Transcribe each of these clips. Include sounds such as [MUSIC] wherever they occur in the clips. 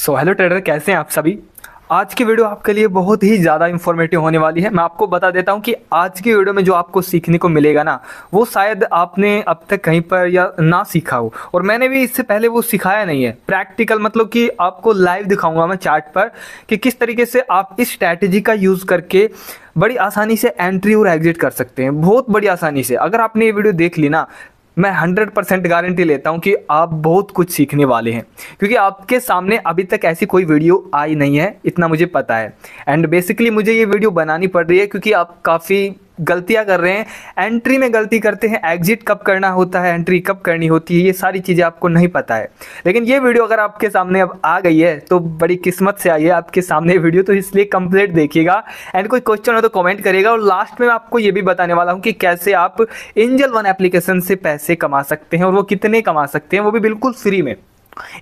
so hello trader कैसे हैं आप सभी आज की वीडियो आपके लिए बहुत ही ज़्यादा इन्फॉर्मेटिव होने वाली है मैं आपको बता देता हूँ कि आज की वीडियो में जो आपको सीखने को मिलेगा ना वो शायद आपने अब तक कहीं पर या ना सीखा हो और मैंने भी इससे पहले वो सिखाया नहीं है प्रैक्टिकल मतलब कि आपको लाइव दिखाऊंगा मैं चार्ट पर कि किस तरीके से आप इस स्ट्रैटेजी का यूज़ करके बड़ी आसानी से एंट्री और एग्जिट कर सकते हैं बहुत बड़ी आसानी से अगर आपने ये वीडियो देख ली ना मैं हंड्रेड परसेंट गारंटी लेता हूँ कि आप बहुत कुछ सीखने वाले हैं क्योंकि आपके सामने अभी तक ऐसी कोई वीडियो आई नहीं है इतना मुझे पता है एंड बेसिकली मुझे ये वीडियो बनानी पड़ रही है क्योंकि आप काफ़ी गलतियाँ कर रहे हैं एंट्री में गलती करते हैं एग्जिट कब करना होता है एंट्री कब करनी होती है ये सारी चीज़ें आपको नहीं पता है लेकिन ये वीडियो अगर आपके सामने अब आ गई है तो बड़ी किस्मत से आई है आपके सामने वीडियो तो इसलिए कंप्लीट देखिएगा एंड कोई क्वेश्चन हो तो कॉमेंट करिएगा और लास्ट में मैं आपको ये भी बताने वाला हूँ कि कैसे आप एंजल वन एप्लीकेशन से पैसे कमा सकते हैं और वो कितने कमा सकते हैं वो भी बिल्कुल फ्री में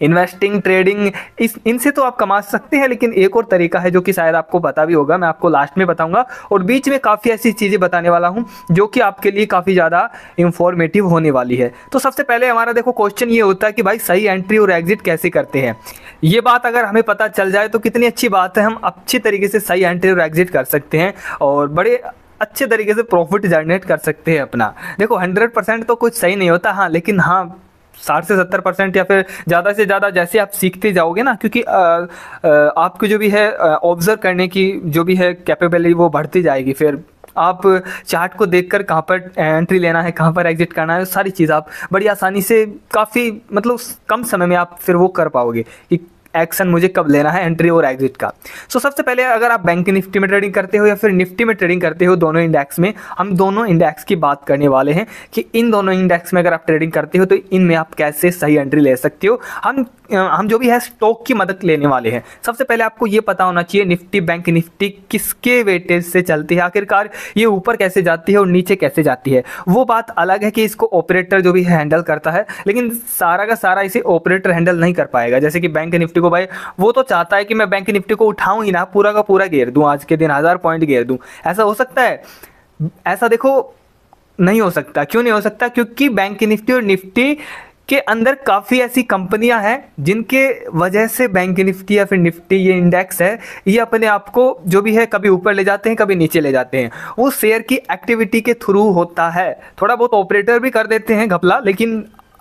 इन्वेस्टिंग ट्रेडिंग इस इनसे तो आप कमा सकते हैं लेकिन एक और तरीका है जो कि शायद आपको पता भी होगा मैं आपको लास्ट में बताऊंगा और बीच में काफ़ी ऐसी चीज़ें बताने वाला हूं जो कि आपके लिए काफ़ी ज़्यादा इंफॉर्मेटिव होने वाली है तो सबसे पहले हमारा देखो क्वेश्चन ये होता है कि भाई सही एंट्री और एग्जिट कैसे करते हैं ये बात अगर हमें पता चल जाए तो कितनी अच्छी बात है हम अच्छे तरीके से सही एंट्री और एग्जिट कर सकते हैं और बड़े अच्छे तरीके से प्रॉफिट जनरेट कर सकते हैं अपना देखो 100 परसेंट तो कुछ सही नहीं होता हाँ लेकिन हाँ साठ से सत्तर परसेंट या फिर ज़्यादा से ज़्यादा जैसे आप सीखते जाओगे ना क्योंकि आपको जो भी है ऑब्ज़र्व करने की जो भी है कैपेबिलिटी वो बढ़ती जाएगी फिर आप चार्ट को देखकर कहाँ पर एंट्री लेना है कहाँ पर एग्जिट करना है सारी चीज़ आप बड़ी आसानी से काफ़ी मतलब कम समय में आप फिर वो कर पाओगे कि एक्शन मुझे कब लेना है एंट्री और एग्जिट का सो so, सबसे पहले अगर आप बैंक निफ्टी में ट्रेडिंग करते हो या फिर निफ्टी में ट्रेडिंग करते हो दोनों इंडेक्स में हम दोनों इंडेक्स की बात करने वाले हैं कि इन दोनों इंडेक्स में अगर आप ट्रेडिंग करते हो तो इनमें आप कैसे सही एंट्री ले सकते हो हम हम जो भी है स्टॉक की मदद लेने वाले हैं सबसे पहले आपको ये पता होना चाहिए निफ्टी बैंक निफ्टी किसके वेटेज से चलती है आखिरकार ये ऊपर कैसे जाती है और नीचे कैसे जाती है वो बात अलग है कि इसको ऑपरेटर जो भी हैंडल करता है लेकिन सारा का सारा इसे ऑपरेटर हैंडल नहीं कर पाएगा जैसे कि बैंक निफ्टी निफ्टी को भाई वो तो चाहता है कि मैं बैंक निफ्टी को उठाऊँ ही ना पूरा का पूरा घेर दूँ आज के दिन हज़ार पॉइंट घेर दूँ ऐसा हो सकता है ऐसा देखो नहीं हो सकता क्यों नहीं हो सकता क्योंकि बैंक निफ्टी और निफ्टी के अंदर काफ़ी ऐसी कंपनियां हैं जिनके वजह से बैंक निफ्टी या फिर निफ्टी ये इंडेक्स है ये अपने आप को जो भी है कभी ऊपर ले जाते हैं कभी नीचे ले जाते हैं वो शेयर की एक्टिविटी के थ्रू होता है थोड़ा बहुत ऑपरेटर भी कर देते हैं घपला लेकिन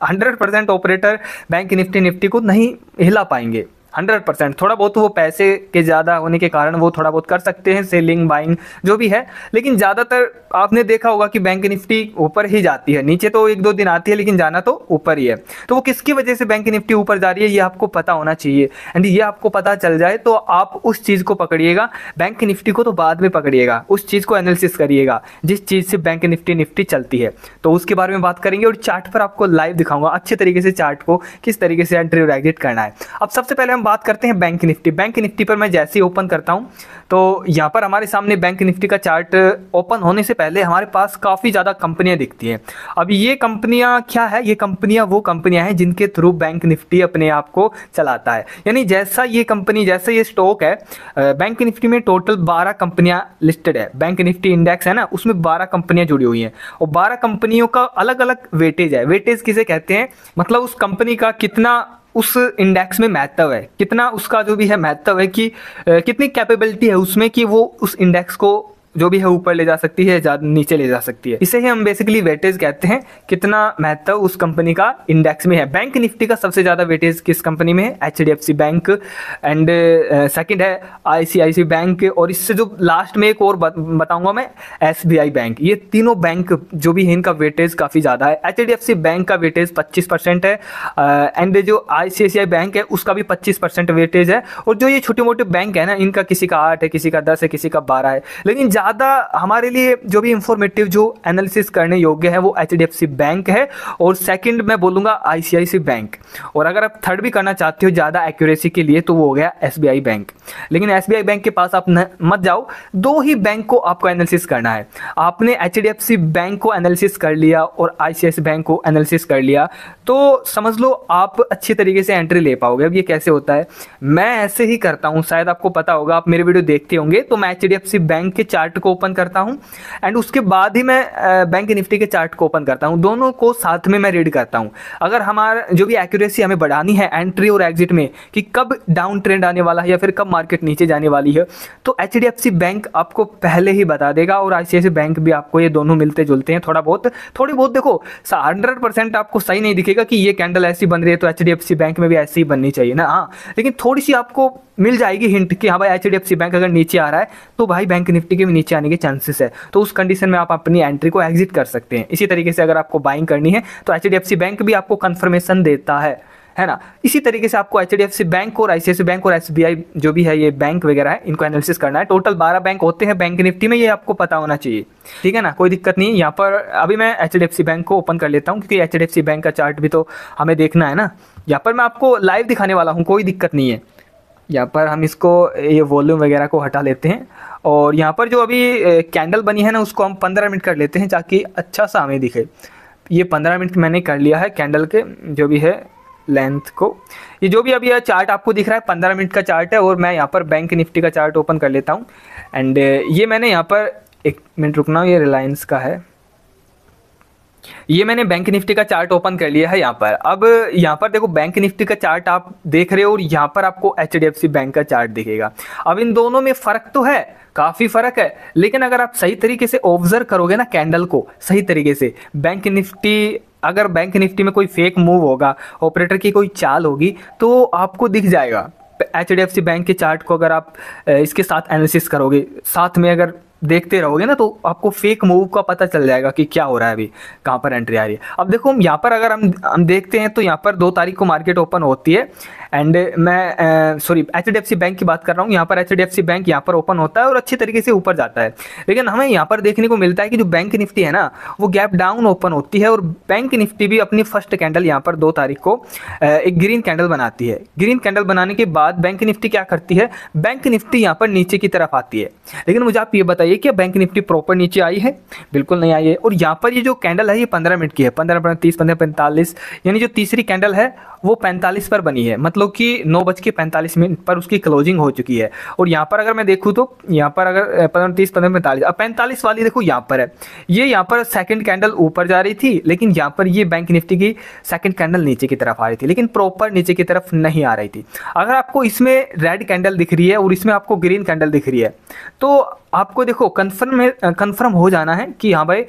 hundred percent operator bank Nifty Nifty को नहीं हिला पाएंगे हंड्रेड परसेंट थोड़ा बहुत वो पैसे के ज़्यादा होने के कारण वो थोड़ा बहुत कर सकते हैं सेलिंग बाइंग जो भी है लेकिन ज़्यादातर आपने देखा होगा कि बैंक निफ्टी ऊपर ही जाती है नीचे तो एक दो दिन आती है लेकिन जाना तो ऊपर ही है तो वो किसकी वजह से बैंक निफ्टी ऊपर जा रही है ये आपको पता होना चाहिए एंड ये आपको पता चल जाए तो आप उस चीज़ को पकड़िएगा बैंक निफ्टी को तो बाद में पकड़िएगा उस चीज़ को एनालिसिस करिएगा जिस चीज़ से बैंक निफ्टी निफ्टी चलती है तो उसके बारे में बात करेंगे और चार्ट पर आपको लाइव दिखाऊंगा अच्छे तरीके से चार्ट को किस तरीके से एंट्री और एग्जिट करना है अब सबसे पहले हम बात करते हैं बैंक निफ्टी बैंक निफ्टी पर मैं जैसे ही ओपन करता हूँ तो यहाँ पर हमारे सामने बैंक निफ्टी का चार्ट ओपन होने से पहले हमारे पास काफ़ी ज़्यादा कंपनियाँ दिखती हैं अब ये कंपनियाँ क्या है ये कंपनियाँ वो कंपनियाँ हैं जिनके थ्रू बैंक निफ्टी अपने आप को चलाता है यानी जैसा ये कंपनी जैसा ये स्टॉक है बैंक निफ्टी में टोटल बारह कंपनियाँ लिस्टेड है बैंक निफ्टी इंडेक्स है ना उसमें बारह कंपनियाँ जुड़ी हुई हैं और बारह कंपनियों का अलग अलग वेटेज है वेटेज किसे कहते हैं मतलब उस कंपनी का कितना उस इंडेक्स में महत्व है कितना उसका जो भी है महत्व है कि कितनी कैपेबिलिटी है उसमें कि वो उस इंडेक्स को जो भी है ऊपर ले जा सकती है नीचे ले जा सकती है इसे ही हम बेसिकली वेटेज कहते हैं कितना महत्व उस कंपनी का इंडेक्स में है बैंक निफ्टी का सबसे ज़्यादा वेटेज किस कंपनी में है एच बैंक एंड सेकेंड है आई बैंक और इससे जो लास्ट में एक और बताऊंगा मैं एस बैंक ये तीनों बैंक जो भी है इनका वेटेज काफ़ी ज़्यादा है एच बैंक का वेटेज पच्चीस परसेंट है एंड uh, जो आई बैंक है उसका भी पच्चीस परसेंट वेटेज है और जो ये छोटे मोटे बैंक है ना इनका किसी का आठ है किसी का दस है किसी का बारह है लेकिन ज़्यादा ज़्यादा हमारे लिए जो भी इंफॉर्मेटिव जो एनालिसिस करने योग्य है वो एच बैंक है और सेकंड मैं बोलूँगा आई बैंक और अगर आप थर्ड भी करना चाहते हो ज़्यादा एक्यूरेसी के लिए तो वो हो गया एस बैंक लेकिन एस बैंक के पास आप न, मत जाओ दो ही बैंक को आपको एनालिसिस करना है आपने एच बैंक को एनालिसिस कर लिया और आई बैंक को एनालिसिस कर लिया तो समझ लो आप अच्छे तरीके से एंट्री ले पाओगे अब ये कैसे होता है मैं ऐसे ही करता हूँ शायद आपको पता होगा आप मेरे वीडियो देखते होंगे तो मैं एच बैंक के चार चार्ट को ओपन करता हूँ एंड उसके बाद ही मैं बैंक निफ्टी के चार्ट को ओपन करता हूँ दोनों को साथ में मैं रीड करता हूँ अगर हमारा जो भी एक्यूरेसी हमें बढ़ानी है एंट्री और एग्जिट में कि कब डाउन ट्रेंड आने वाला है या फिर कब मार्केट नीचे जाने वाली है तो एच बैंक आपको पहले ही बता देगा और आई बैंक भी आपको ये दोनों मिलते जुलते हैं थोड़ा बहुत थोड़ी बहुत देखो हंड्रेड आपको सही नहीं दिखेगा कि ये कैंडल ऐसी बन रही है तो एच बैंक में भी ऐसी ही बननी चाहिए ना हाँ लेकिन थोड़ी सी आपको मिल जाएगी हिंट कि हाँ भाई एच बैंक अगर नीचे आ रहा है तो भाई बैंक निफ्टी के भी नीचे आने के चांसेस है तो उस कंडीशन में आप अपनी एंट्री को एग्जिट कर सकते हैं इसी तरीके से अगर आपको बाइंग करनी है तो एच बैंक भी आपको कन्फर्मेशन देता है है ना इसी तरीके से आपको एच बैंक और आई बैंक और एस जो भी है ये बैंक वगैरह है इनको एनालिसिस करना है टोटल बारह बैंक होते हैं बैंक निफ्टी में ये आपको पता होना चाहिए ठीक है ना कोई दिक्कत नहीं यहाँ पर अभी मैं एच बैंक को ओपन कर लेता हूँ क्योंकि एच बैंक का चार्ट भी तो हमें देखना है ना यहाँ पर मैं आपको लाइव दिखाने वाला हूँ कोई दिक्कत नहीं है यहाँ पर हम इसको ये वॉल्यूम वगैरह को हटा लेते हैं और यहाँ पर जो अभी कैंडल बनी है ना उसको हम पंद्रह मिनट कर लेते हैं ताकि अच्छा सा हमें दिखे ये पंद्रह मिनट मैंने कर लिया है कैंडल के जो भी है लेंथ को ये जो भी अभी यह चार्ट आपको दिख रहा है पंद्रह मिनट का चार्ट है और मैं यहाँ पर बैंक निफ्टी का चार्ट ओपन कर लेता हूँ एंड ये मैंने यहाँ पर एक मिनट रुकना ये रिलायंस का है ये मैंने बैंक निफ्टी का चार्ट ओपन कर लिया है यहाँ पर अब यहाँ पर देखो बैंक निफ्टी का चार्ट आप देख रहे हो और यहाँ पर आपको एच बैंक का चार्ट दिखेगा अब इन दोनों में फ़र्क तो है काफ़ी फ़र्क है लेकिन अगर आप सही तरीके से ऑब्जर्व करोगे ना कैंडल को सही तरीके से बैंक निफ्टी अगर बैंक निफ्टी में कोई फेक मूव होगा ऑपरेटर की कोई चाल होगी तो आपको दिख जाएगा एच बैंक के चार्ट को अगर आप इसके साथ एनालिसिस करोगे साथ में अगर देखते रहोगे ना तो आपको फेक मूव का पता चल जाएगा कि क्या हो रहा है अभी कहाँ पर एंट्री आ रही है अब देखो हम यहाँ पर अगर हम हम देखते हैं तो यहाँ पर दो तारीख को मार्केट ओपन होती है एंड uh, मैं सॉरी एच बैंक की बात कर रहा हूँ यहाँ पर एच बैंक यहाँ पर ओपन होता है और अच्छे तरीके से ऊपर जाता है लेकिन हमें यहाँ पर देखने को मिलता है कि जो बैंक निफ्टी है ना वो गैप डाउन ओपन होती है और बैंक निफ्टी भी अपनी फर्स्ट कैंडल यहाँ पर दो तारीख को uh, एक ग्रीन कैंडल बनाती है ग्रीन कैंडल बनाने के बाद बैंक निफ्टी क्या करती है बैंक निफ्टी यहाँ पर नीचे की तरफ आती है लेकिन मुझे आप ये बताइए कि बैंक निफ्टी प्रॉपर नीचे आई है बिल्कुल नहीं आई है और यहाँ पर ये जो कैंडल है ये पंद्रह मिनट की है पंद्रह पंद्रह तीस पंद्रह पैंतालीस यानी जो तीसरी कैंडल है वो पैंतालीस पर बनी है मतलब कि नौ बज के पैंतालीस मिनट पर उसकी क्लोजिंग हो चुकी है और यहाँ पर अगर मैं देखूँ तो यहाँ पर अगर पंद्रह तीस पंद्रह पैंतालीस अब पैंतालीस वाली देखो यहाँ पर है ये यहाँ पर सेकंड कैंडल ऊपर जा रही थी लेकिन यहाँ पर ये बैंक निफ्टी की सेकंड कैंडल नीचे की तरफ आ रही थी लेकिन प्रॉपर नीचे की तरफ नहीं आ रही थी अगर आपको इसमें रेड कैंडल दिख रही है और इसमें आपको ग्रीन कैंडल दिख रही है तो आपको देखो कन्फर्म कन्फर्म हो जाना है कि हाँ भाई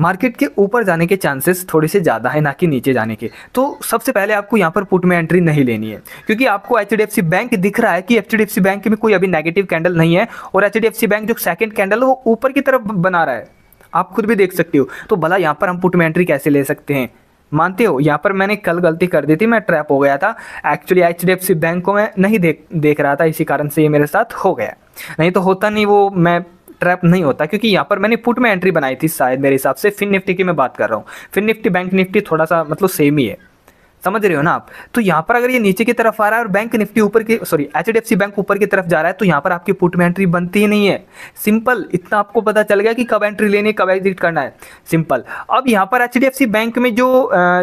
मार्केट के ऊपर जाने के चांसेस थोड़े से ज़्यादा है ना कि नीचे जाने के तो सबसे पहले आपको यहाँ पर पुट में एंट्री नहीं लेनी है क्योंकि आपको एच बैंक दिख रहा है कि एच बैंक में कोई अभी नेगेटिव कैंडल नहीं है और एच बैंक जो सेकेंड कैंडल है वो ऊपर की तरफ बना रहा है आप खुद भी देख सकते हो तो भला यहाँ पर हम पुट में एंट्री कैसे ले सकते हैं मानते हो यहाँ पर मैंने कल गलती कर दी थी मैं ट्रैप हो गया था actually H D F C bank को मैं नहीं देख देख रहा था इसी कारण से ये मेरे साथ हो गया नहीं तो होता नहीं वो मैं ट्रैप नहीं होता क्योंकि यहाँ पर मैंने पुट में एंट्री बनाई थी शायद मेरे हिसाब से फिन निफ्टी की मैं बात कर रहा हूँ फिन निफ्टी बैंक निफ्टी थोड़ा सा मतलब सेम ही है समझ रहे हो ना आप तो यहाँ पर अगर ये नीचे की तरफ आ रहा है और बैंक निफ्टी ऊपर की सॉरी एच बैंक ऊपर की तरफ जा रहा है तो यहाँ पर आपकी पुट में एंट्री बनती ही नहीं है सिंपल इतना आपको पता चल गया कि कब एंट्री लेनी कब एग्जिट करना है सिंपल अब यहाँ पर एच बैंक में जो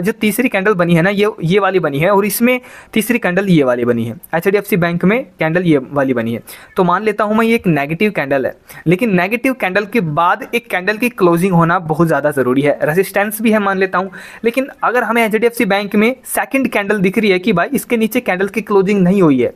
जो तीसरी कैंडल बनी है ना ये ये वाली बनी है और इसमें तीसरी कैंडल ये वाली बनी है एच बैंक में कैंडल ये वाली बनी है तो मान लेता हूँ मैं ये एक नेगेटिव कैंडल है लेकिन नेगेटिव कैंडल के बाद एक कैंडल की क्लोजिंग होना बहुत ज़्यादा ज़रूरी है रेजिस्टेंस भी है मान लेता हूँ लेकिन अगर हमें एच बैंक में सेकंड कैंडल दिख रही है कि भाई इसके नीचे कैंडल की क्लोजिंग नहीं हुई है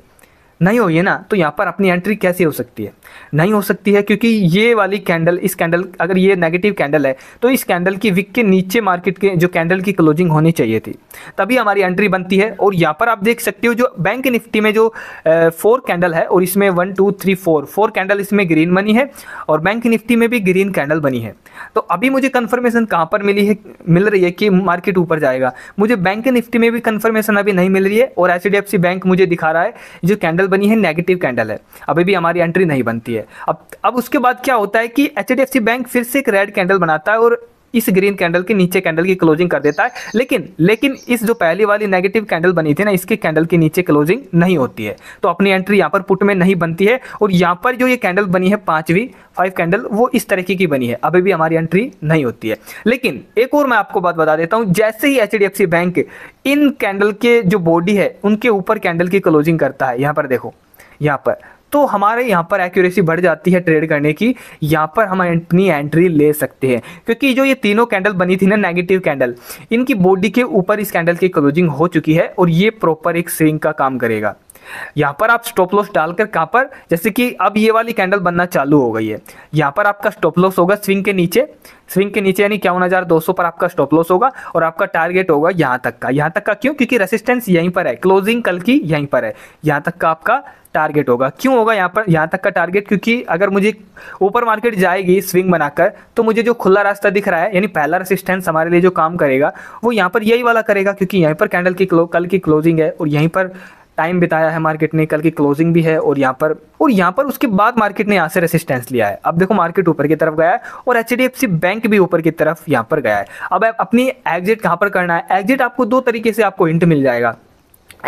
नहीं हो ये ना तो यहाँ पर अपनी एंट्री कैसे हो सकती है नहीं हो सकती है क्योंकि ये वाली कैंडल इस कैंडल अगर ये नेगेटिव कैंडल है तो इस कैंडल की विक के नीचे मार्केट के जो कैंडल की क्लोजिंग होनी चाहिए थी तभी हमारी एंट्री बनती है और यहाँ पर आप देख सकते हो जो बैंक निफ्टी में जो फोर कैंडल है और इसमें one two three four four candle इसमें ग्रीन बनी है और बैंक निफ्टी में भी ग्रीन कैंडल बनी है तो अभी मुझे कन्फर्मेशन कहाँ पर मिली है मिल रही है कि मार्केट ऊपर जाएगा मुझे बैंक निफ्टी में भी कन्फर्मेशन अभी नहीं मिल रही है और एच बैंक मुझे दिखा रहा है जो कैंडल बनी है नेगेटिव कैंडल है अभी भी हमारी एंट्री नहीं बनती है अब अब उसके बाद क्या होता है कि एच बैंक फिर से एक रेड कैंडल बनाता है और इस ग्रीन कैंडल के नीचे कैंडल की क्लोजिंग कर देता है लेकिन लेकिन इस जो पहली वाली नेगेटिव कैंडल बनी थी ना इसके कैंडल के नीचे क्लोजिंग नहीं होती है तो अपनी एंट्री यहाँ पर पुट में नहीं बनती है और यहाँ पर जो ये कैंडल बनी है पाँचवीं फाइव कैंडल वो इस तरीके की बनी है अभी भी हमारी एंट्री नहीं होती है लेकिन एक और मैं आपको बात बता देता हूँ जैसे ही एच बैंक इन कैंडल के जो बॉडी है उनके ऊपर कैंडल की क्लोजिंग करता है यहाँ पर देखो यहाँ पर तो हमारे यहाँ पर एक्यूरेसी बढ़ जाती है ट्रेड करने की यहाँ पर हम अपनी एंट्री ले सकते हैं क्योंकि जो ये तीनों कैंडल बनी थी ना नेगेटिव कैंडल इनकी बॉडी के ऊपर इस कैंडल की क्लोजिंग हो चुकी है और ये प्रॉपर एक स्विंग का काम करेगा यहाँ पर आप स्टॉप लॉस डालकर कहाँ पर जैसे कि अब ये वाली कैंडल बनना चालू हो गई है यहाँ पर आपका स्टॉप लॉस होगा स्विंग के नीचे स्विंग के नीचे यानी क्या हज़ार दो सौ पर आपका स्टॉप लॉस होगा और आपका टारगेट होगा यहाँ तक का यहाँ तक का क्यों क्योंकि रेसिस्टेंस यहीं पर है क्लोजिंग कल की यहीं पर है यहाँ तक का आपका टारगेट होगा क्यों होगा यहाँ पर यहाँ तक का टारगेट क्योंकि अगर मुझे ऊपर मार्केट जाएगी स्विंग बनाकर तो मुझे जो खुला रास्ता दिख रहा है यानी पहला रेसिस्टेंस हमारे लिए जो काम करेगा वो यहाँ पर यही वाला करेगा क्योंकि यहीं पर कैंडल की क्लो कल की क्लोजिंग है और यहीं पर टाइम बिताया है मार्केट ने कल की क्लोजिंग भी है और यहाँ पर और यहाँ पर उसके बाद मार्केट ने यहाँ से रेसिस्टेंस लिया है अब देखो मार्केट ऊपर की तरफ गया है और एच बैंक भी ऊपर की तरफ यहाँ पर गया है अब अपनी एग्जिट कहाँ पर करना है एग्जिट आपको दो तरीके से आपको हिंट मिल जाएगा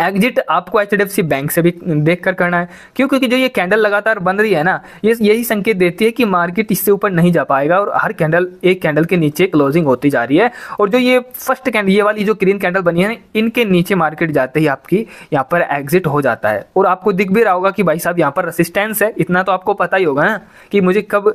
एग्जिट आपको एच बैंक से भी देख कर करना है क्यों क्योंकि जो ये कैंडल लगातार बन रही है ना ये यही संकेत देती है कि मार्केट इससे ऊपर नहीं जा पाएगा और हर कैंडल एक कैंडल के नीचे क्लोजिंग होती जा रही है और जो ये फर्स्ट कैंडल ये वाली जो ग्रीन कैंडल बनी है ना इनके नीचे मार्केट जाते ही आपकी यहाँ पर एग्जिट हो जाता है और आपको दिख भी रहा होगा कि भाई साहब यहाँ पर रसिस्टेंस है इतना तो आपको पता ही होगा ना कि मुझे कब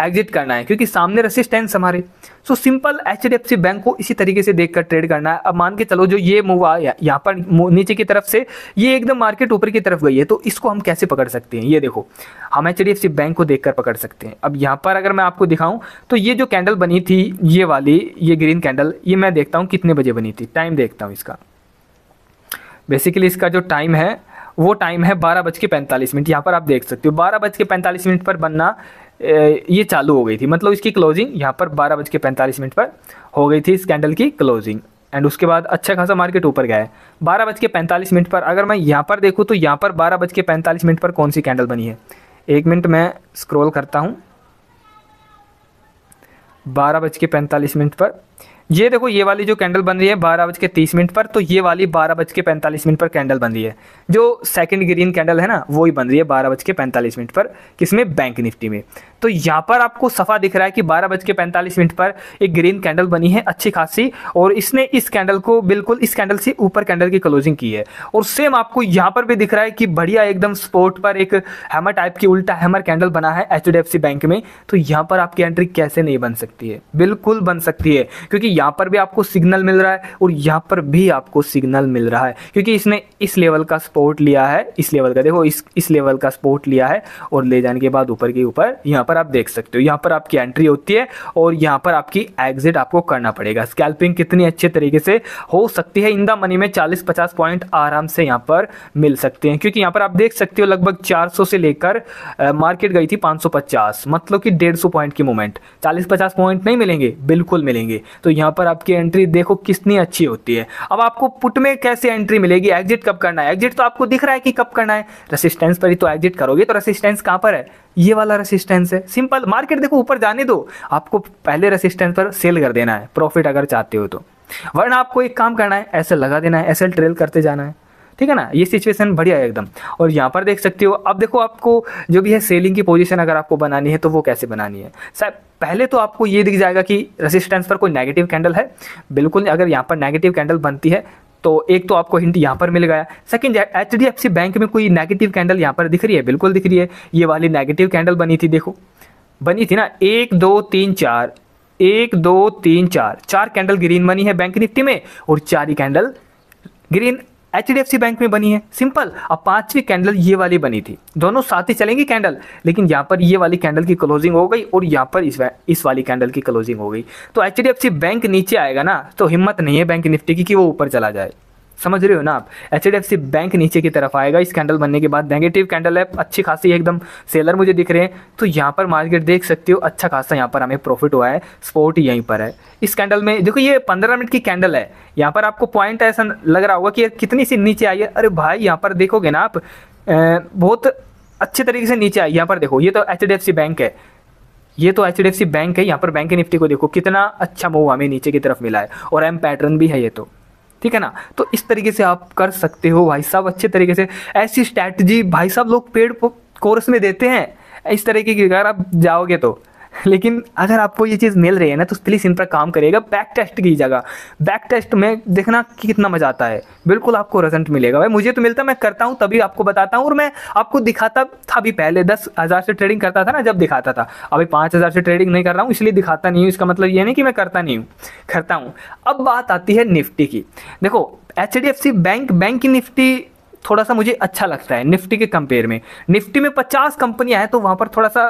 एग्जिट करना है क्योंकि सामने रेसिस्टेंस हमारे so simple H D F C bank को इसी तरीके से देख कर ट्रेड करना है अब मान के चलो जो ये मूव आया यहाँ पर नीचे की तरफ से ये एकदम मार्केट ऊपर की तरफ गई है तो इसको हम कैसे पकड़ सकते हैं ये देखो हम H D F C bank को देख कर पकड़ सकते हैं अब यहाँ पर अगर मैं आपको दिखाऊँ तो ये जो कैंडल बनी थी ये वाली ये ग्रीन कैंडल ये मैं देखता हूँ कितने बजे बनी थी टाइम देखता हूँ इसका बेसिकली इसका जो टाइम है वो टाइम है बारह बज के पैंतालीस मिनट यहाँ पर आप देख सकते हो बारह बज के पैंतालीस मिनट पर बनना ये चालू हो गई थी मतलब इसकी क्लोजिंग यहाँ पर बारह बज के पैंतालीस मिनट पर हो गई थी इस कैंडल की क्लोजिंग एंड उसके बाद अच्छा खासा मार्केट ऊपर गया है बारह बज के पैंतालीस मिनट पर अगर मैं यहाँ पर देखूँ तो यहाँ पर बारह बज के पैंतालीस मिनट पर कौन सी कैंडल बनी है एक मिनट मैं स्क्रोल करता हूँ बारह बज के पैंतालीस मिनट पर ये देखो ये वाली जो कैंडल बन रही है बारह बज के तीस मिनट पर तो ये वाली बारह बज के पैंतालीस मिनट पर कैंडल बन रही है जो सेकंड ग्रीन कैंडल है ना वो ही बन रही है बारह बज के पैंतालीस मिनट पर किसमें बैंक निफ्टी में तो यहाँ पर आपको सफ़ा दिख रहा है कि बारह बज के पैंतालीस मिनट पर एक ग्रीन कैंडल बनी है अच्छी खासी और इसने इस कैंडल को बिल्कुल इस कैंडल से ऊपर कैंडल की क्लोजिंग की है और सेम आपको यहाँ पर भी दिख रहा है कि बढ़िया एकदम स्पोर्ट पर एक हैमर टाइप की उल्टा हैमर कैंडल बना है एच बैंक में तो यहाँ पर आपकी एंट्री कैसे नहीं बन सकती है बिल्कुल बन सकती है क्योंकि यहाँ पर भी आपको सिग्नल मिल रहा है और यहाँ पर भी आपको सिग्नल मिल रहा है क्योंकि इसने इस लेवल का सपोर्ट लिया है इस लेवल का देखो इस इस लेवल का सपोर्ट लिया है और ले जाने के बाद ऊपर के ऊपर यहाँ पर आप देख सकते हो यहाँ पर आपकी एंट्री होती है और यहाँ पर आपकी एग्जिट आपको करना पड़ेगा स्कैल्पिंग कितनी अच्छे तरीके से हो सकती है इन द मनी में चालीस पचास पॉइंट आराम से यहाँ पर मिल सकते हैं क्योंकि यहाँ पर आप देख सकते हो लगभग चार से लेकर मार्केट गई थी 550 मतलब कि डेढ़ पॉइंट की मूवमेंट चालीस पचास पॉइंट नहीं मिलेंगे बिल्कुल मिलेंगे तो यहाँ यहाँ पर आपकी एंट्री देखो कितनी अच्छी होती है अब आपको पुट में कैसे एंट्री मिलेगी एग्जिट कब करना है एग्जिट तो आपको दिख रहा है कि कब करना है रेसिस्टेंस पर ही तो एग्जिट करोगे तो रेसिस्टेंस कहाँ पर है ये वाला रेसिस्टेंस है सिंपल मार्केट देखो ऊपर जाने दो आपको पहले रेसिस्टेंस पर सेल कर देना है प्रॉफिट अगर चाहते हो तो वरना आपको एक काम करना है ऐसे लगा देना है ऐसे ट्रेल करते जाना है ठीक है ना ये सिचुएशन बढ़िया है एकदम और यहाँ पर देख सकते हो अब देखो आपको जो भी है सेलिंग की पोजिशन अगर आपको बनानी है तो वो कैसे बनानी है सर पहले तो आपको ये दिख जाएगा कि रेसिस्टेंस पर कोई नेगेटिव कैंडल है बिल्कुल अगर यहाँ पर नेगेटिव कैंडल बनती है तो एक तो आपको हिंट यहाँ पर मिल गया second H D F C bank में कोई नेगेटिव कैंडल यहाँ पर दिख रही है बिल्कुल दिख रही है ये वाली नेगेटिव कैंडल बनी थी देखो बनी थी ना एक दो तीन चार एक दो तीन चार चार कैंडल ग्रीन बनी है बैंक निफ्टी में और चार ही कैंडल ग्रीन एच बैंक में बनी है सिंपल और पांचवी कैंडल ये वाली बनी थी दोनों साथ ही चलेंगी कैंडल लेकिन यहाँ पर ये वाली कैंडल की क्लोजिंग हो गई और यहाँ पर इस, वा, इस वाली कैंडल की क्लोजिंग हो गई तो एच बैंक नीचे आएगा ना तो हिम्मत नहीं है बैंक निफ्टी की कि वो ऊपर चला जाए समझ रहे हो ना आप एच बैंक नीचे की तरफ आएगा इस कैंडल बनने के बाद नेगेटिव कैंडल है अच्छी खासी एकदम सेलर मुझे दिख रहे हैं तो यहाँ पर मार्केट देख सकते हो अच्छा खासा यहाँ पर हमें प्रॉफिट हुआ है स्पोर्ट यहीं पर है इस कैंडल में देखो ये पंद्रह मिनट की कैंडल है यहाँ पर आपको पॉइंट ऐसा लग रहा होगा कि कितनी सी नीचे आई है अरे भाई यहाँ पर देखोगे ना आप बहुत अच्छे तरीके से नीचे आई यहाँ पर देखो ये तो एच बैंक है ये तो एच बैंक है यहाँ पर बैंक निफ्टी को देखो कितना अच्छा मूव हमें नीचे की तरफ मिला है और एम पैटर्न भी है ये तो ठीक है ना तो इस तरीके से आप कर सकते हो भाई साहब अच्छे तरीके से ऐसी स्ट्रैटेजी भाई साहब लोग पेड़ कोर्स में देते हैं इस तरीके की अगर आप जाओगे तो [LAUGHS] लेकिन अगर आपको ये चीज़ मिल रही है ना तो प्लीज़ इन पर काम करिएगा बैक टेस्ट कीजिएगा बैक टेस्ट में देखना कि कितना मज़ा आता है बिल्कुल आपको रिजल्ट मिलेगा भाई मुझे तो मिलता मैं करता हूँ तभी आपको बताता हूँ और मैं आपको दिखाता था अभी पहले दस हज़ार से ट्रेडिंग करता था ना जब दिखाता था अभी पाँच हज़ार से ट्रेडिंग नहीं कर रहा हूँ इसलिए दिखाता नहीं हूँ इसका मतलब ये नहीं कि मैं करता नहीं हूँ करता हूँ अब बात आती है निफ्टी की देखो H D F C bank bank की निफ्टी थोड़ा सा मुझे अच्छा लगता है निफ्टी के कंपेयर में निफ्टी में पचास कंपनियां हैं तो वहाँ पर थोड़ा सा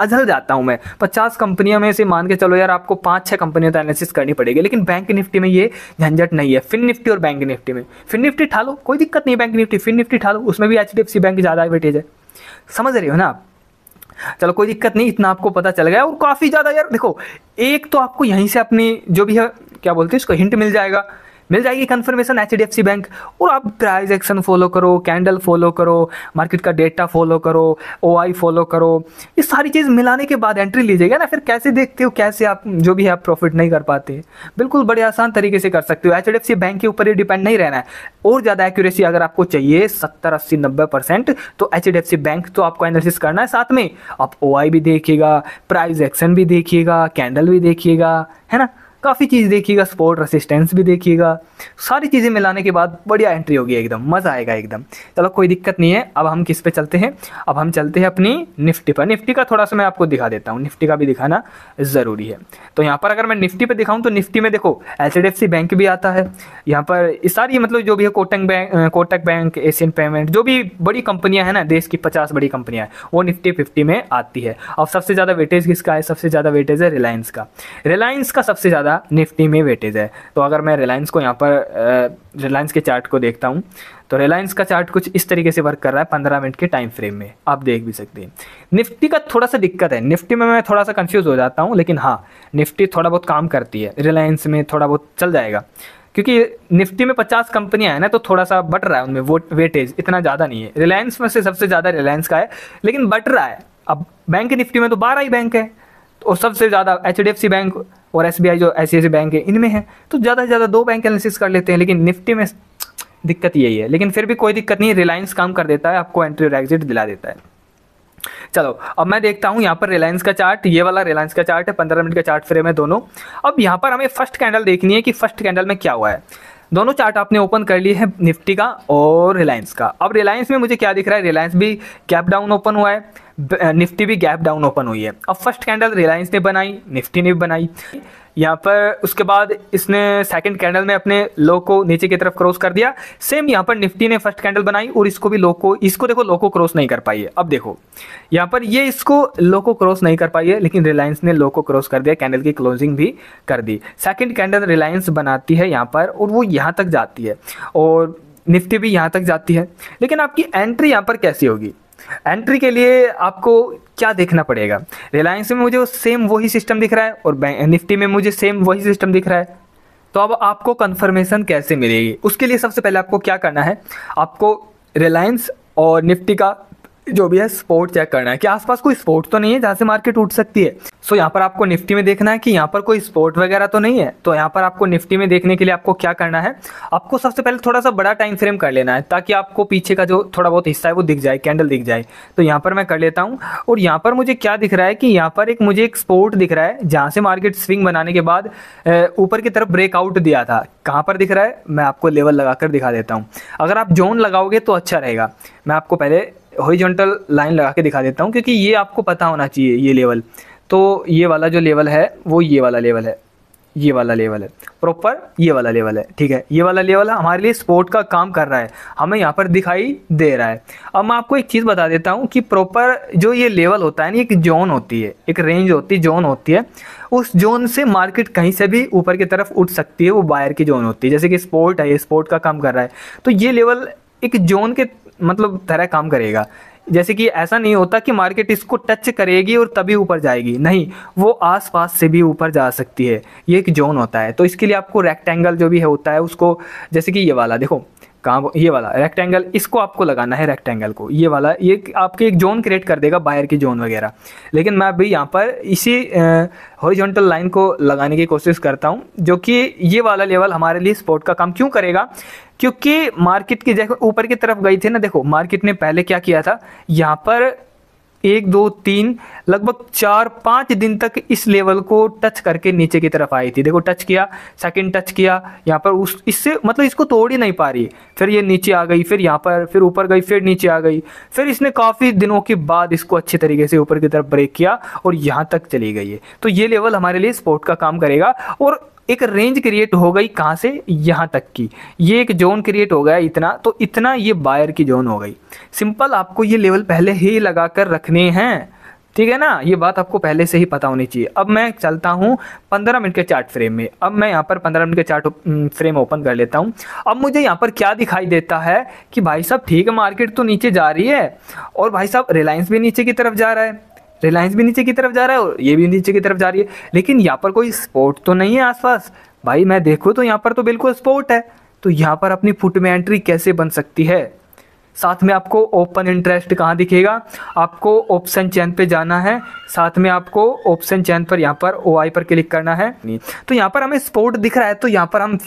अझल जाता हूं मैं पचास कंपनियों में से मान के चलो यार आपको पांच छह कंपनियों का एनालिसिस करनी पड़ेगी लेकिन बैंक निफ्टी में ये झंझट नहीं है फिन निफ्टी और बैंक निफ्टी में फिन निफ्टी ठालो कोई दिक्कत नहीं बैंक निफ्टी फिन निफ्टी ठालो उसमें भी एच बैंक ज़्यादा वेटेज है समझ रहे हो ना आप चलो कोई दिक्कत नहीं इतना आपको पता चल गया और काफ़ी ज़्यादा यार देखो एक तो आपको यहीं से अपनी जो भी है क्या बोलते हैं उसको हिंट मिल जाएगा मिल जाएगी कन्फर्मेशन एच बैंक और आप प्राइस एक्शन फॉलो करो कैंडल फॉलो करो मार्केट का डेटा फॉलो करो ओ फॉलो करो ये सारी चीज़ मिलाने के बाद एंट्री लीजिएगा ना फिर कैसे देखते हो कैसे आप जो भी है आप प्रॉफिट नहीं कर पाते बिल्कुल बड़े आसान तरीके से कर सकते हो एच बैंक के ऊपर ही डिपेंड नहीं रहना है और ज़्यादा एक्यूरेसी अगर आपको चाहिए सत्तर अस्सी नब्बे परसेंट तो एच बैंक तो आपको एनालिसिस करना है साथ में आप ओ भी देखिएगा प्राइज एक्शन भी देखिएगा कैंडल भी देखिएगा है ना काफ़ी चीज़ देखिएगा स्पोर्ट रेसिस्टेंस भी देखिएगा सारी चीज़ें मिलाने के बाद बढ़िया एंट्री होगी एकदम मज़ा आएगा एकदम चलो कोई दिक्कत नहीं है अब हम किस पे चलते हैं अब हम चलते हैं अपनी निफ्टी पर निफ्टी का थोड़ा सा मैं आपको दिखा देता हूँ निफ्टी का भी दिखाना ज़रूरी है तो यहाँ पर अगर मैं निफ्टी पर दिखाऊँ तो निफ्टी में देखो एच बैंक भी आता है यहाँ पर सारी मतलब जो भी है Kotak bank Kotak bank Asian payment जो भी बड़ी कंपनियाँ हैं ना देश की पचास बड़ी कंपनियाँ हैं वो निफ्टी फिफ्टी में आती है और सबसे ज़्यादा वेटेज किसका है सबसे ज़्यादा वेटेज है रिलायंस का रिलायंस का सबसे ज़्यादा मेरा निफ्टी में वेटेज है तो अगर मैं रिलायंस को यहाँ पर रिलायंस के चार्ट को देखता हूँ तो रिलायंस का चार्ट कुछ इस तरीके से वर्क कर रहा है पंद्रह मिनट के टाइम फ्रेम में आप देख भी सकते हैं निफ्टी का थोड़ा सा दिक्कत है निफ्टी में मैं थोड़ा सा कन्फ्यूज़ हो जाता हूँ लेकिन हाँ निफ्टी थोड़ा बहुत काम करती है रिलायंस में थोड़ा बहुत चल जाएगा क्योंकि निफ्टी में पचास कंपनियां हैं ना तो थोड़ा सा बट रहा है उनमें वो वेटेज इतना ज़्यादा नहीं है रिलायंस में से सबसे ज़्यादा रिलायंस का है लेकिन बट रहा है अब बैंक निफ्टी में तो बारह ही बैंक है तो और सबसे ज़्यादा एच बैंक और एस जो ऐसी बैंक है इनमें है तो ज़्यादा से ज़्यादा दो बैंक एनालिसिस कर लेते हैं लेकिन निफ्टी में दिक्कत यही है लेकिन फिर भी कोई दिक्कत नहीं रिलायंस काम कर देता है आपको एंट्री और एग्जिट दिला देता है चलो अब मैं देखता हूँ यहाँ पर रिलायंस का चार्ट ये वाला रिलायंस का चार्ट है पंद्रह मिनट का चार्ट फ्रेम है दोनों अब यहाँ पर हमें फर्स्ट कैंडल देखनी है कि फर्स्ट कैंडल में क्या हुआ है दोनों चार्ट आपने ओपन कर लिए हैं निफ्टी का और रिलायंस का अब रिलायंस में मुझे क्या दिख रहा है रिलायंस भी कैप डाउन ओपन हुआ है निफ्टी भी गैप डाउन ओपन हुई है अब फर्स्ट कैंडल रिलायंस ने बनाई निफ्टी ने भी बनाई यहाँ पर उसके बाद इसने सेकंड कैंडल में अपने लो को नीचे की तरफ क्रॉस कर दिया सेम यहाँ पर निफ्टी ने फर्स्ट कैंडल बनाई और इसको भी लो को इसको देखो लो को क्रॉस नहीं कर पाई है अब देखो यहाँ पर ये इसको लो को क्रॉस नहीं कर पाई है लेकिन रिलायंस ने लो को क्रॉस कर दिया कैंडल की क्लोजिंग भी कर दी सेकेंड कैंडल रिलायंस बनाती है यहाँ पर और वो यहाँ तक जाती है और निफ्टी भी यहाँ तक जाती है लेकिन आपकी एंट्री यहाँ पर कैसी होगी एंट्री के लिए आपको क्या देखना पड़ेगा रिलायंस में मुझे सेम वही सिस्टम दिख रहा है और निफ्टी में मुझे सेम वही सिस्टम दिख रहा है तो अब आपको कंफर्मेशन कैसे मिलेगी उसके लिए सबसे पहले आपको क्या करना है आपको रिलायंस और निफ्टी का जो भी है स्पोर्ट चेक करना है कि आसपास कोई स्पोर्ट तो नहीं है जहाँ से मार्केट उठ सकती है सो so, यहाँ पर आपको निफ्टी में देखना है कि यहाँ पर कोई स्पोर्ट वगैरह तो नहीं है तो यहाँ पर आपको निफ्टी में देखने के लिए आपको क्या करना है आपको सबसे पहले थोड़ा सा बड़ा टाइम फ्रेम कर लेना है ताकि आपको पीछे का जो थोड़ा बहुत हिस्सा है वो दिख जाए कैंडल दिख जाए तो यहाँ पर मैं कर लेता हूँ और यहाँ पर मुझे क्या दिख रहा है कि यहाँ पर एक मुझे एक स्पोर्ट दिख रहा है जहाँ से मार्केट स्विंग बनाने के बाद ऊपर की तरफ ब्रेकआउट दिया था कहाँ पर दिख रहा है मैं आपको लेवल लगा दिखा देता हूँ अगर आप जोन लगाओगे तो अच्छा रहेगा मैं आपको पहले हॉरिजॉन्टल लाइन लगा के दिखा देता हूँ क्योंकि ये आपको पता होना चाहिए ये लेवल तो ये वाला जो लेवल है वो ये वाला लेवल है ये वाला लेवल है प्रॉपर ये वाला लेवल है ठीक है ये वाला लेवल हमारे लिए स्पोर्ट का काम कर रहा है हमें यहाँ पर दिखाई दे रहा है अब मैं आपको एक चीज़ बता देता हूँ कि प्रॉपर जो ये लेवल होता है ना एक जोन होती है एक रेंज होती है जोन होती है उस जोन से मार्केट कहीं से भी ऊपर की तरफ उठ सकती है वो बायर की जोन होती है जैसे कि स्पोर्ट है ये स्पोर्ट का काम कर रहा है तो ये लेवल एक जोन के मतलब तरह काम करेगा जैसे कि ऐसा नहीं होता कि मार्केट इसको टच करेगी और तभी ऊपर जाएगी नहीं वो आसपास से भी ऊपर जा सकती है ये एक जोन होता है तो इसके लिए आपको रेक्टेंगल जो भी है होता है उसको जैसे कि ये वाला देखो कहाँ ये वाला रेक्टेंगल इसको आपको लगाना है रेक्टेंगल को ये वाला ये आपके एक जोन क्रिएट कर देगा बाहर की जोन वगैरह लेकिन मैं अभी यहाँ पर इसी हॉरिजॉन्टल लाइन को लगाने की कोशिश करता हूँ जो कि ये वाला लेवल हमारे लिए स्पोर्ट का काम क्यों करेगा क्योंकि मार्केट की जैसे ऊपर की तरफ गई थी ना देखो मार्केट ने पहले क्या किया था यहाँ पर एक दो तीन लगभग चार पाँच दिन तक इस लेवल को टच करके नीचे की तरफ आई थी देखो टच किया सेकंड टच किया यहाँ पर उस इससे मतलब इसको तोड़ ही नहीं पा रही फिर ये नीचे आ गई फिर यहाँ पर फिर ऊपर गई फिर नीचे आ गई फिर इसने काफ़ी दिनों के बाद इसको अच्छे तरीके से ऊपर की तरफ ब्रेक किया और यहाँ तक चली गई है तो ये लेवल हमारे लिए स्पोर्ट का काम करेगा और एक रेंज क्रिएट हो गई कहाँ से यहाँ तक की ये एक जोन क्रिएट हो गया इतना तो इतना ये बायर की जोन हो गई सिंपल आपको ये लेवल पहले ही लगा कर रखने हैं ठीक है ना ये बात आपको पहले से ही पता होनी चाहिए अब मैं चलता हूँ पंद्रह मिनट के चार्ट फ्रेम में अब मैं यहाँ पर पंद्रह मिनट के चार्ट फ्रेम ओपन कर लेता हूँ अब मुझे यहाँ पर क्या दिखाई देता है कि भाई साहब ठीक है मार्केट तो नीचे जा रही है और भाई साहब रिलायंस भी नीचे की तरफ जा रहा है रिलायंस भी नीचे की तरफ जा रहा है और ये भी नीचे की तरफ जा रही है लेकिन यहाँ पर कोई स्पोर्ट तो नहीं है आसपास भाई मैं देखूँ तो यहाँ पर तो बिल्कुल स्पोर्ट है तो यहाँ पर अपनी फुट में एंट्री कैसे बन सकती है साथ में आपको ओपन इंटरेस्ट कहाँ दिखेगा आपको ऑप्शन चैन पे जाना है साथ में आपको ऑप्शन चैन पर यहाँ पर ओ आई पर क्लिक करना है तो यहाँ पर हमें स्पोर्ट दिख रहा है तो यहाँ पर हम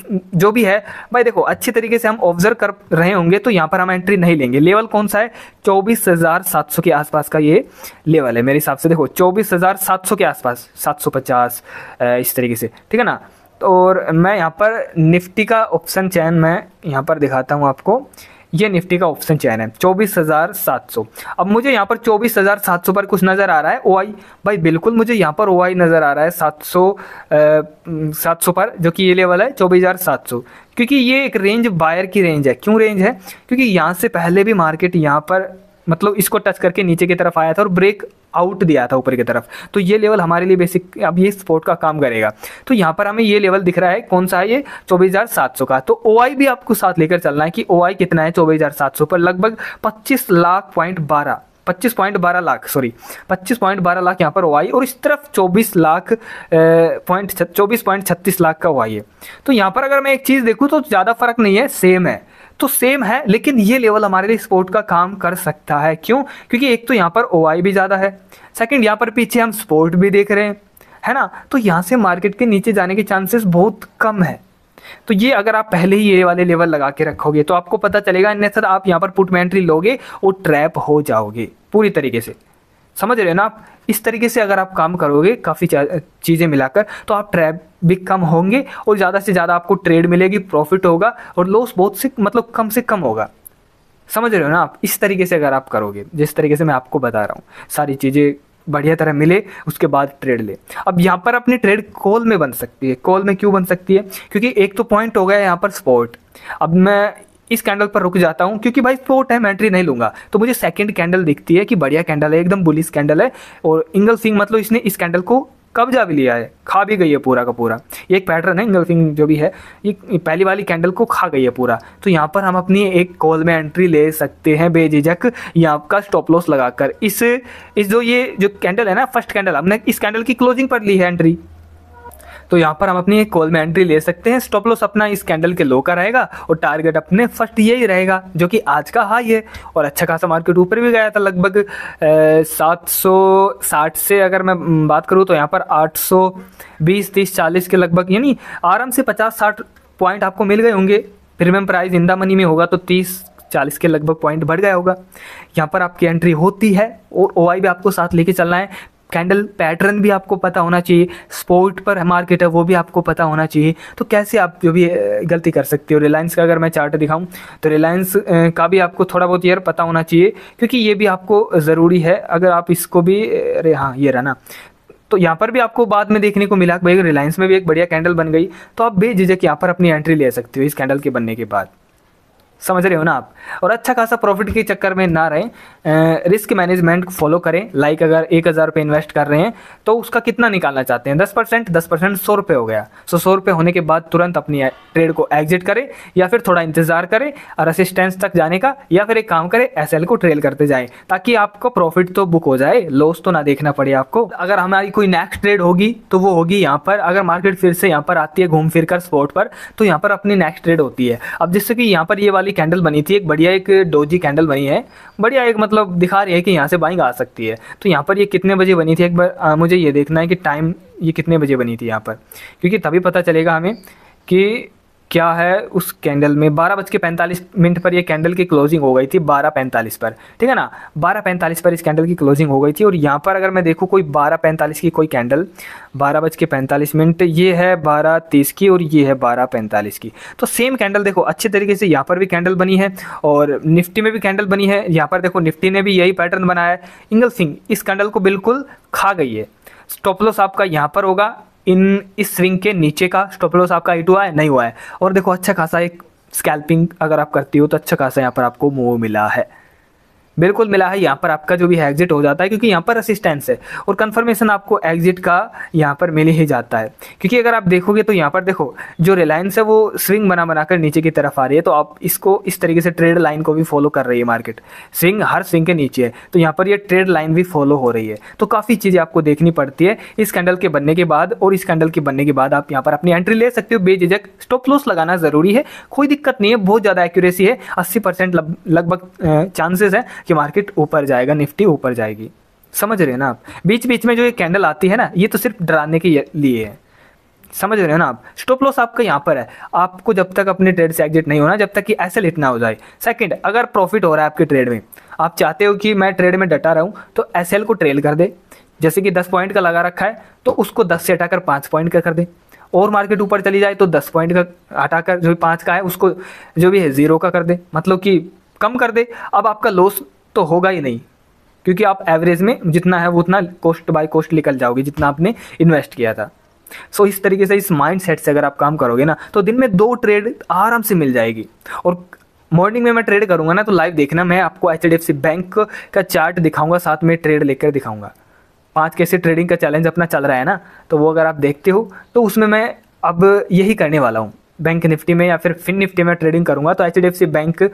जो भी है भाई देखो अच्छे तरीके से हम ऑब्जर्व कर रहे होंगे तो यहाँ पर हम एंट्री नहीं लेंगे लेवल कौन सा है चौबीस हज़ार सात सौ के आसपास का ये लेवल है मेरे हिसाब से देखो चौबीस हज़ार सात सौ के आसपास सात सौ पचास इस तरीके से ठीक है ना तो और मैं यहाँ पर निफ्टी का ऑप्शन चैन मैं यहाँ पर दिखाता हूँ आपको ये निफ्टी का ऑप्शन चैन है चौबीस हज़ार सात सौ अब मुझे यहाँ पर चौबीस हज़ार सात सौ पर कुछ नज़र आ रहा है ओ आई भाई बिल्कुल मुझे यहाँ पर ओ आई नज़र आ रहा है सात सौ सात सौ पर जो कि ये लेवल है चौबीस हज़ार सात सौ क्योंकि ये एक रेंज बायर की रेंज है क्यों रेंज है क्योंकि यहाँ से पहले भी मार्केट यहाँ पर मतलब इसको टच करके नीचे की तरफ आया था और ब्रेक आउट दिया था ऊपर की तरफ तो ये लेवल हमारे लिए बेसिक अब ये स्पोर्ट का काम करेगा तो यहाँ पर हमें ये लेवल दिख रहा है कौन सा है ये चौबीस हज़ार सात सौ का तो ओ भी आपको साथ लेकर चलना है कि ओ कितना है चौबीस हज़ार सात सौ पर लगभग पच्चीस लाख पॉइंट बारह पच्चीस पॉइंट बारह लाख सॉरी पच्चीस पॉइंट बारह लाख यहाँ पर आई और इस तरफ चौबीस लाख पॉइंट चौबीस पॉइंट छत्तीस लाख का आई है तो यहाँ पर अगर मैं एक चीज़ देखूँ तो ज़्यादा फर्क नहीं है सेम है तो सेम है लेकिन ये लेवल हमारे लिए स्पोर्ट का काम कर सकता है क्यों क्योंकि एक तो यहाँ पर ओ भी ज़्यादा है सेकेंड यहाँ पर पीछे हम स्पोर्ट भी देख रहे हैं है ना तो यहाँ से मार्केट के नीचे जाने के चांसेस बहुत कम है तो ये अगर आप पहले ही ये वाले लेवल लगा के रखोगे तो आपको पता चलेगा अन्यथा तो आप यहाँ पर पुटमेंट्री लोगे और ट्रैप हो जाओगे पूरी तरीके से समझ रहे हो ना आप इस तरीके से अगर आप काम करोगे काफ़ी चीज़ें मिलाकर तो आप ट्रैफिक कम होंगे और ज़्यादा से ज़्यादा आपको ट्रेड मिलेगी प्रॉफिट होगा और लॉस बहुत से मतलब कम से कम होगा समझ रहे हो ना आप इस तरीके से अगर आप करोगे जिस तरीके से मैं आपको बता रहा हूँ सारी चीज़ें बढ़िया तरह मिले उसके बाद ट्रेड ले अब यहाँ पर अपनी ट्रेड कॉल में बन सकती है कॉल में क्यों बन सकती है क्योंकि एक तो पॉइंट हो गया यहाँ पर स्पॉट अब मैं इस कैंडल पर रुक जाता हूँ क्योंकि भाई फोर टाइम एंट्री नहीं लूंगा तो मुझे सेकंड कैंडल दिखती है कि बढ़िया कैंडल है एकदम बुलिस कैंडल है और इंगल सिंह मतलब इसने इस कैंडल को कब्जा भी लिया है खा भी गई है पूरा का पूरा ये एक पैटर्न है इंगल सिंह जो भी है ये पहली वाली कैंडल को खा गई है पूरा तो यहाँ पर हम अपनी एक कॉल में एंट्री ले सकते हैं बेझिझक यहाँ का स्टॉप लॉस लगाकर इस इस जो ये जो कैंडल है ना फर्स्ट कैंडल हमने इस कैंडल की क्लोजिंग पर ली है एंट्री तो यहाँ पर हम अपनी एक कॉल में एंट्री ले सकते हैं स्टॉप लॉस अपना इस कैंडल के लो का रहेगा और टारगेट अपने फर्स्ट ये ही रहेगा जो कि आज का हाई है और अच्छा खासा मार्केट ऊपर भी गया था लगभग सात से अगर मैं बात करूँ तो यहाँ पर आठ सौ बीस तीस चालीस के लगभग यानी आराम से पचास साठ पॉइंट आपको मिल गए होंगे प्रीमियम प्राइस इंदा मनी में होगा तो तीस चालीस के लगभग पॉइंट बढ़ गया होगा यहाँ पर आपकी एंट्री होती है और ओ भी आपको साथ लेके चलना है कैंडल पैटर्न भी आपको पता होना चाहिए स्पोर्ट पर मार्केट है वो भी आपको पता होना चाहिए तो कैसे आप जो भी गलती कर सकते हो रिलायंस का अगर मैं चार्ट दिखाऊँ तो रिलायंस का भी आपको थोड़ा बहुत यार पता होना चाहिए क्योंकि ये भी आपको ज़रूरी है अगर आप इसको भी अरे हाँ ये रहना तो यहाँ पर भी आपको बाद में देखने को मिला भाई रिलायंस में भी एक बढ़िया कैंडल बन गई तो आप कि यहाँ पर अपनी एंट्री ले सकते हो इस कैंडल के बनने के बाद समझ रहे हो ना आप और अच्छा खासा प्रॉफिट के चक्कर में ना रहें रिस्क मैनेजमेंट को फॉलो करें लाइक अगर एक हज़ार रुपये इन्वेस्ट कर रहे हैं तो उसका कितना निकालना चाहते हैं दस परसेंट दस परसेंट सौ रुपये हो गया सो सौ रुपये होने के बाद तुरंत अपनी ट्रेड को एग्जिट करें या फिर थोड़ा इंतज़ार करें और असिस्टेंस तक जाने का या फिर एक काम करें एस को ट्रेल करते जाए ताकि आपको प्रॉफिट तो बुक हो जाए लॉस तो ना देखना पड़े आपको अगर हमारी कोई नेक्स्ट ट्रेड होगी तो वो होगी यहाँ पर अगर मार्केट फिर से यहाँ पर आती है घूम फिर कर स्पॉट पर तो यहाँ पर अपनी नेक्स्ट ट्रेड होती है अब जिससे कि यहाँ पर ये वाली वाली कैंडल बनी थी एक बढ़िया एक डोजी कैंडल बनी है बढ़िया एक मतलब दिखा रही है कि यहाँ से बाइंग आ सकती है तो यहाँ पर ये कितने बजे बनी थी एक बार आ, मुझे ये देखना है कि टाइम ये कितने बजे बनी थी यहाँ पर क्योंकि तभी पता चलेगा हमें कि क्या है उस कैंडल में बारह बज के पैंतालीस मिनट पर ये कैंडल की क्लोजिंग हो गई थी बारह पैंतालीस पर ठीक है ना बारह पैंतालीस पर इस कैंडल की क्लोजिंग हो गई थी और यहाँ पर अगर मैं देखूँ कोई बारह पैंतालीस की कोई कैंडल बारह बज के पैंतालीस मिनट ये है बारह तीस की और ये है बारह पैंतालीस की तो सेम कैंडल देखो अच्छे तरीके से यहाँ पर भी कैंडल बनी है और निफ्टी में भी कैंडल बनी है यहाँ पर देखो निफ्टी ने भी यही पैटर्न बनाया है इंगल सिंह इस कैंडल को बिल्कुल खा गई है स्टॉपलॉस आपका यहाँ पर होगा इन इस स्विंग के नीचे का स्टॉप लॉस आपका हिट हुआ है नहीं हुआ है और देखो अच्छा खासा एक स्कैल्पिंग अगर आप करती हो तो अच्छा खासा यहाँ पर आपको मूव मिला है बिल्कुल मिला है यहाँ पर आपका जो भी है एग्जिट हो जाता है क्योंकि यहाँ पर असिस्टेंस है और कन्फर्मेशन आपको एग्जिट का यहाँ पर मिल ही जाता है क्योंकि अगर आप देखोगे तो यहाँ पर देखो जो रिलायंस है वो स्विंग बना बनाकर नीचे की तरफ आ रही है तो आप इसको इस तरीके से ट्रेड लाइन को भी फॉलो कर रही है मार्केट स्विंग हर स्विंग के नीचे है तो यहाँ पर यह ट्रेड लाइन भी फॉलो हो रही है तो काफ़ी चीज़ें आपको देखनी पड़ती है इस कैंडल के बनने के बाद और इस कैंडल के बनने के बाद आप यहाँ पर अपनी एंट्री ले सकते हो बेझिझक स्टॉप लॉस लगाना ज़रूरी है कोई दिक्कत नहीं है बहुत ज़्यादा एक्यूरेसी है अस्सी परसेंट लगभग चांसेस है कि मार्केट ऊपर जाएगा निफ्टी ऊपर जाएगी समझ रहे हैं ना आप बीच बीच में जो ये कैंडल आती है ना ये तो सिर्फ डराने के लिए है समझ रहे हो ना आप स्टॉप लॉस आपका यहाँ पर है आपको जब तक अपने ट्रेड से एग्जिट नहीं होना जब तक कि ऐसे लिट ना हो जाए सेकंड अगर प्रॉफिट हो रहा है आपके ट्रेड में आप चाहते हो कि मैं ट्रेड में डटा रहूँ तो एस को ट्रेल कर दे जैसे कि दस पॉइंट का लगा रखा है तो उसको दस से हटाकर पाँच पॉइंट का कर दे और मार्केट ऊपर चली जाए तो दस पॉइंट का हटाकर जो पाँच का है उसको जो भी है ज़ीरो का कर दे मतलब कि कम कर दे अब आपका लॉस तो होगा ही नहीं क्योंकि आप एवरेज में जितना है वो उतना कॉस्ट बाय कॉस्ट निकल जाओगे जितना आपने इन्वेस्ट किया था सो so, इस तरीके से इस माइंड सेट से अगर आप काम करोगे ना तो दिन में दो ट्रेड आराम से मिल जाएगी और मॉर्निंग में मैं ट्रेड करूंगा ना तो लाइव देखना मैं आपको एच बैंक का चार्ट दिखाऊंगा साथ में ट्रेड लेकर दिखाऊंगा पांच कैसे ट्रेडिंग का चैलेंज अपना चल रहा है ना तो वो अगर आप देखते हो तो उसमें मैं अब यही करने वाला हूँ बैंक निफ्टी में या फिर फिन निफ्टी में ट्रेडिंग करूंगा तो एच बैंक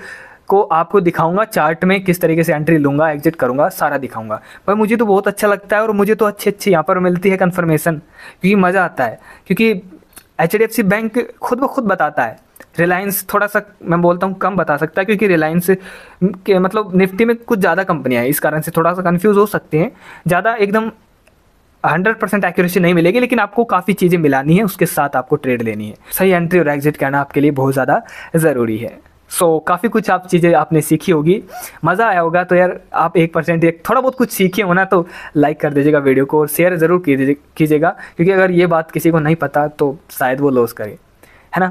को आपको दिखाऊंगा चार्ट में किस तरीके से एंट्री लूंगा एग्जिट करूँगा सारा दिखाऊंगा पर मुझे तो बहुत अच्छा लगता है और मुझे तो अच्छी अच्छी यहाँ पर मिलती है कन्फर्मेशन क्योंकि मज़ा आता है क्योंकि एच बैंक खुद ब खुद बताता है रिलायंस थोड़ा सा मैं बोलता हूँ कम बता सकता है क्योंकि रिलायंस के मतलब निफ्टी में कुछ ज़्यादा कंपनियाँ हैं इस कारण से थोड़ा सा कन्फ्यूज़ हो सकते हैं ज़्यादा एकदम हंड्रेड परसेंट एक्यूरेसी नहीं मिलेगी लेकिन आपको काफ़ी चीज़ें मिलानी है उसके साथ आपको ट्रेड लेनी है सही एंट्री और एग्जिट करना आपके लिए बहुत ज़्यादा ज़रूरी है सो so, काफ़ी कुछ आप चीज़ें आपने सीखी होगी मज़ा आया होगा तो यार आप एक परसेंट एक थोड़ा बहुत कुछ सीखे हो ना तो लाइक कर दीजिएगा वीडियो को और शेयर ज़रूर कीजिएगा क्योंकि अगर ये बात किसी को नहीं पता तो शायद वो लॉस करे है ना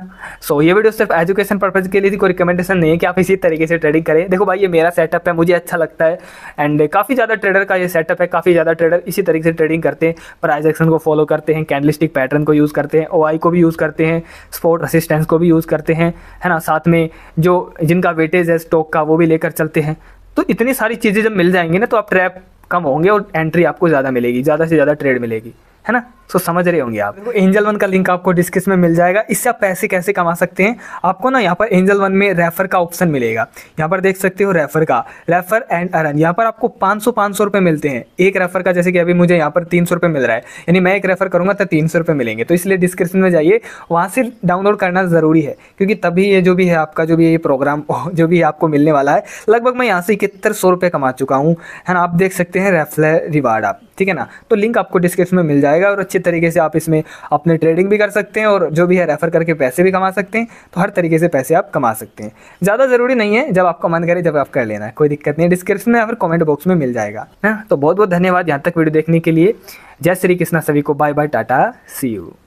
सो so, ये वीडियो सिर्फ एजुकेशन पर्पज के लिए थी कोई रिकमेंडेशन नहीं है कि आप इसी तरीके से ट्रेडिंग करें देखो भाई ये मेरा सेटअप है मुझे अच्छा लगता है एंड काफ़ी ज़्यादा ट्रेडर का ये सेटअप है काफ़ी ज़्यादा ट्रेडर इसी तरीके से ट्रेडिंग करते हैं प्राइज एक्शन को फॉलो करते हैं कैंडलिस्टिक पैटर्न को यूज़ करते हैं ओ को भी यूज़ करते हैं स्पोर्ट असिस्टेंस को भी यूज़ करते हैं है ना साथ में जो जिनका वेटेज है स्टॉक का वो भी लेकर चलते हैं तो इतनी सारी चीज़ें जब मिल जाएंगी ना तो आप ट्रैप कम होंगे और एंट्री आपको ज़्यादा मिलेगी ज़्यादा से ज़्यादा ट्रेड मिलेगी है ना सो समझ रहे होंगे आप एंजल वन का लिंक आपको डिस्क्रिप्शन में मिल जाएगा इससे आप पैसे कैसे कमा सकते हैं आपको ना यहाँ पर एंजल वन में रेफर का ऑप्शन मिलेगा यहाँ पर देख सकते हो रेफर का रेफर एंड अरन यहाँ पर आपको पाँच सौ पांच सौ रुपए मिलते हैं एक रेफर का जैसे कि अभी मुझे यहाँ पर तीन सौ रुपए मिल रहा है यानी मैं एक रेफर करूँगा तो तीन सौ रुपए मिलेंगे तो इसलिए डिस्क्रिप्शन में जाइए वहाँ से डाउनलोड करना ज़रूरी है क्योंकि तभी ये जो भी है आपका जो भी ये प्रोग्राम [LAUGHS] जो भी आपको मिलने वाला है लगभग मैं यहाँ से इकहत्तर सौ रुपए कमा चुका हूँ है ना आप देख सकते हैं रेफर रिवार्ड आप ठीक है ना तो लिंक आपको डिस्क्रिप्शन में मिल जाएगा और अच्छे तरीके से आप इसमें अपने ट्रेडिंग भी कर सकते हैं और जो भी है रेफ़र करके पैसे भी कमा सकते हैं तो हर तरीके से पैसे आप कमा सकते हैं ज़्यादा ज़रूरी नहीं है जब आपका मन करे जब आप कर लेना है कोई दिक्कत नहीं डिस्क्रिप्शन में या फिर कॉमेंट बॉक्स में मिल जाएगा है तो बहुत बहुत धन्यवाद यहाँ तक वीडियो देखने के लिए जय श्री कृष्णा सभी को bye bye tata see you